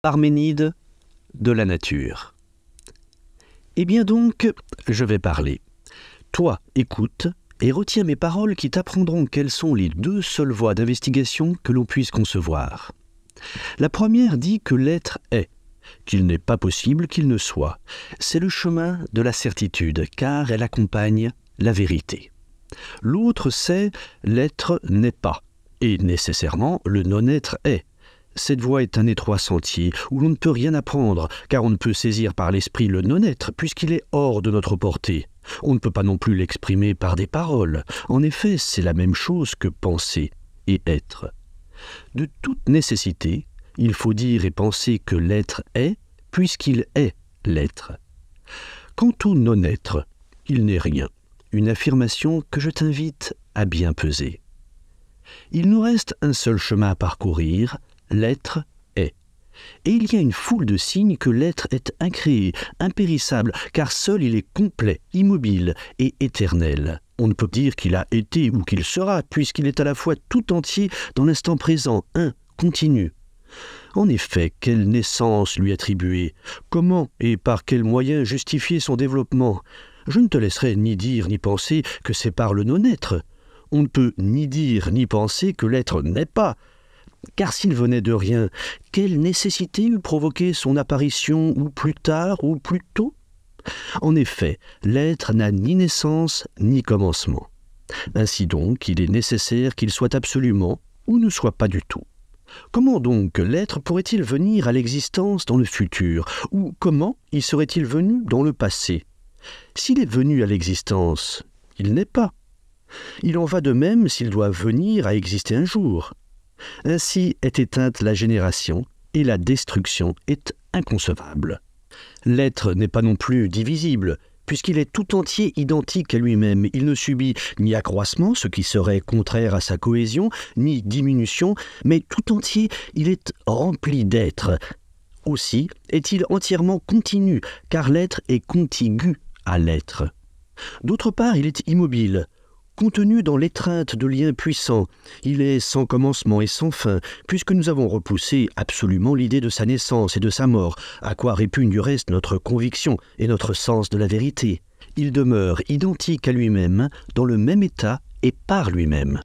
Parménide de la nature. Eh bien donc, je vais parler. Toi, écoute et retiens mes paroles qui t'apprendront quelles sont les deux seules voies d'investigation que l'on puisse concevoir. La première dit que l'être est, qu'il n'est pas possible qu'il ne soit. C'est le chemin de la certitude, car elle accompagne la vérité. L'autre c'est l'être n'est pas, et nécessairement le non-être est. Cette voie est un étroit sentier où l'on ne peut rien apprendre, car on ne peut saisir par l'esprit le non-être, puisqu'il est hors de notre portée. On ne peut pas non plus l'exprimer par des paroles. En effet, c'est la même chose que penser et être. De toute nécessité, il faut dire et penser que l'être est, puisqu'il est l'être. Quant au non-être, il n'est rien, une affirmation que je t'invite à bien peser. Il nous reste un seul chemin à parcourir, l'être est. Et il y a une foule de signes que l'être est incréé, impérissable, car seul il est complet, immobile et éternel. On ne peut dire qu'il a été ou qu'il sera, puisqu'il est à la fois tout entier dans l'instant présent, un, continu. En effet, quelle naissance lui attribuer Comment et par quels moyens justifier son développement Je ne te laisserai ni dire ni penser que c'est par le non-être. On ne peut ni dire ni penser que l'être n'est pas. Car s'il venait de rien, quelle nécessité eût provoqué son apparition ou plus tard ou plus tôt En effet, l'être n'a ni naissance ni commencement. Ainsi donc, il est nécessaire qu'il soit absolument ou ne soit pas du tout. Comment donc l'être pourrait-il venir à l'existence dans le futur Ou comment il serait-il venu dans le passé S'il est venu à l'existence, il n'est pas. Il en va de même s'il doit venir à exister un jour. Ainsi est éteinte la génération, et la destruction est inconcevable. L'être n'est pas non plus divisible, puisqu'il est tout entier identique à lui-même. Il ne subit ni accroissement, ce qui serait contraire à sa cohésion, ni diminution, mais tout entier, il est rempli d'être. Aussi est-il entièrement continu, car l'être est contigu à l'être. D'autre part, il est immobile, Contenu dans l'étreinte de liens puissants, il est sans commencement et sans fin, puisque nous avons repoussé absolument l'idée de sa naissance et de sa mort, à quoi répugne du reste notre conviction et notre sens de la vérité. Il demeure identique à lui-même, dans le même état et par lui-même.